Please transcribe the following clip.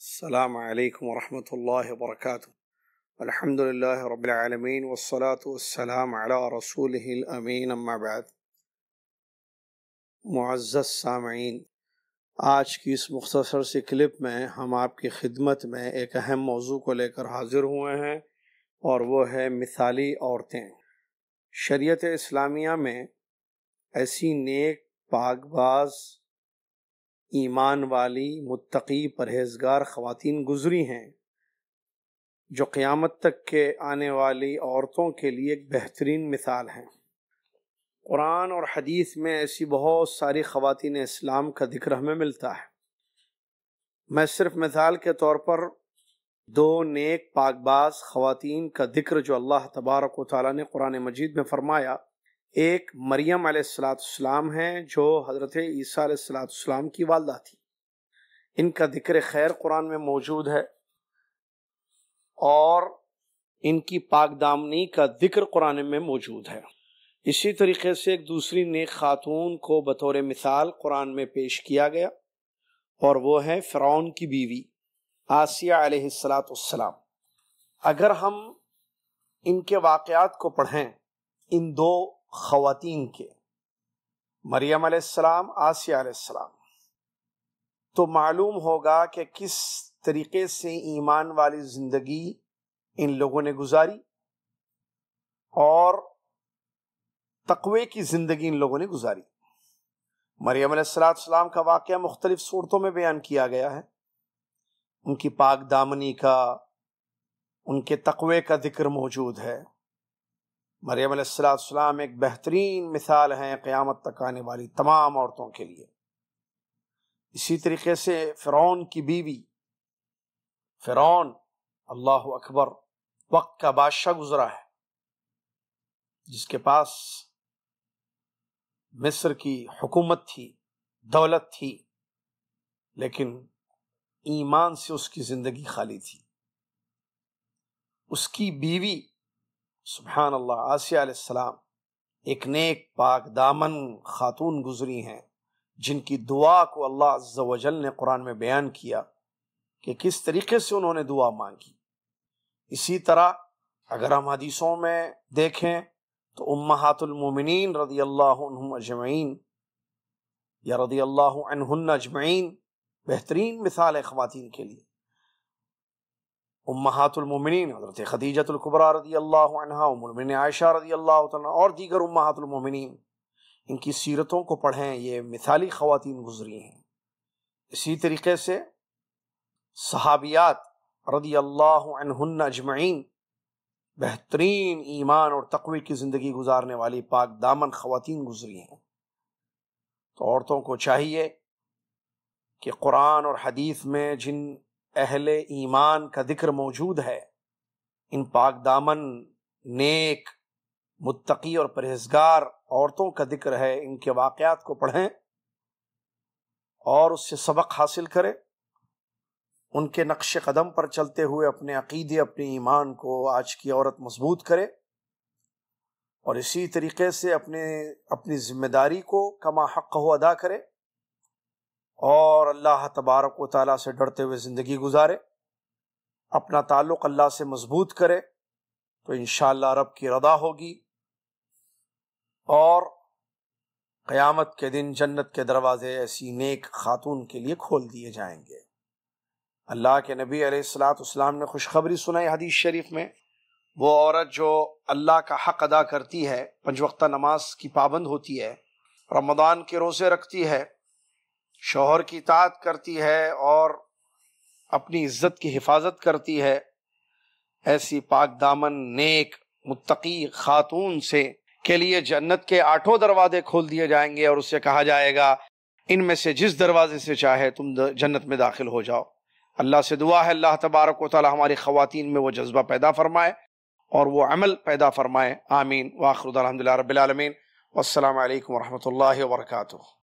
السلام عليكم ورحمة الله وبركاته الحمد لله رب العالمين والصلاة والسلام على رسوله الأمين أما بعد معزز آج کی اس مختصر سی کلپ میں ہم آپ کی خدمت میں ایک اہم موضوع کو لے کر حاضر ہوئے ہیں اور وہ ہے مثالی عورتیں شریعت اسلامیہ میں ایسی نیک پاک باز ईमान वाली मुत्तकी परहेजगार ख़वान गुजरी हैं जो क़यामत तक के आने वाली औरतों के लिए एक बेहतरीन मिसाल हैं कुरान और हदीस में ऐसी बहुत सारी ख़वान इस्लाम का जिक्र हमें मिलता है मैं सिर्फ मिसाल के तौर पर दो नेक पाकबाज ख़वान का जिक्र जो अल्लाह तबारक वाली ने कुरान मजीद में फ़रमाया एक मरियम आसलाम हैं जो हज़रत ईसी सलाम की वालदा थी इनका जिक्र खैर कुरान में मौजूद है और इनकी पाक दामनी का जिक्र कुरान में मौजूद है इसी तरीके से एक दूसरी नेक खातून को बतौर मिसाल कुरान में पेश किया गया और वो है फ़्रौन की बीवी आसिया सलाम अगर हम इनके वाक़ को पढ़ें इन दो ख़वातीन के मरियम आसमाम आसिया तो मालूम होगा कि किस तरीके से ईमान वाली ज़िंदगी इन लोगों ने गुजारी और तकवे की ज़िंदगी इन लोगों ने गुजारी मरियम सलाम का वाक़ मुख्तलिफ़ सूरतों में बयान किया गया है उनकी पाक दामनी का उनके तकवे का जिक्र मौजूद है मरियम सलाम एक बेहतरीन मिसाल हैं क़्यामत तक आने वाली तमाम औरतों के लिए इसी तरीके से फ़िरौन की बीवी फ़िरौन अल्लाह अकबर वक्त का बादशाह गुजरा है जिसके पास मिस्र की हुकूमत थी दौलत थी लेकिन ईमान से उसकी ज़िंदगी खाली थी उसकी बीवी सुबहान अल्लाह आसिया आसमाम एक नेक पाक दामन खातून गुजरी हैं जिनकी दुआ को अल्लाह अज्जल ने कुरान में बयान किया कि किस तरीके से उन्होंने दुआ मांगी इसी तरह अगर हम हदीसों में देखें तो उम्मातुलमिन रदी अल्लाह अजमैन या रदी अल्लाह अनहन अजमैन बेहतरीन मिसाल है ख़वान के लिए उम्मातुलमिन हज़रत खदीजतुल्कुबरा रदी अल्लाह उमिन आयशा रदी अल्लाह और दीगर उम्मातुलमिन इनकी सीरतों को पढ़ें ये मिसाली ख़वातीन गुजरी हैं इसी तरीके से सहाबियात रदी अल्लाह अजमैन बेहतरीन ईमान और तकवे की ज़िंदगी गुजारने वाली पाक दामन ख़वातीन गुजरी हैं तो औरतों को चाहिए कि कुरान और हदीस में जिन अहले ईमान का जिक्र मौजूद है इन पाक दामन नेक मुत्तकी और परहेजगार औरतों का जिक्र है इनके वाकयात को पढ़ें और उससे सबक हासिल करें उनके नक्श कदम पर चलते हुए अपने अकीदे अपने ईमान को आज की औरत मजबूत करे और इसी तरीके से अपने अपनी जिम्मेदारी को कमा हक हो अदा करे और अल्लाह तबारक व ताली से डरते हुए ज़िंदगी गुजारे अपना ताल्लुक़ अल्लाह से मजबूत करे तो इन रब की रदा होगी और क़यामत के दिन जन्नत के दरवाज़े ऐसी नेक खातून के लिए खोल दिए जाएंगे अल्लाह के नबी अलैहिस्सलाम ने खुशखबरी सुनाई हदीस शरीफ में वो औरत जो अल्लाह का हक अदा करती है पंचवक्ता नमाज की पाबंद होती है रमदान के रोज़े रखती है शोहर की तात करती है और अपनी इज्जत की हिफाजत करती है ऐसी पाक दामन नेक मुत्तकी खातून से के लिए जन्नत के आठों दरवाजे खोल दिए जाएंगे और उससे कहा जाएगा इनमें से जिस दरवाजे से चाहे तुम जन्नत में दाखिल हो जाओ अल्लाह से दुआ है अल्लाह तबारक वाली हमारी ख़वान में वो जज्बा पैदा फरमाए और वो अमल पैदा फरमाए आमीन वाखरुद्ला रबालमीन असल वरहमल वर्का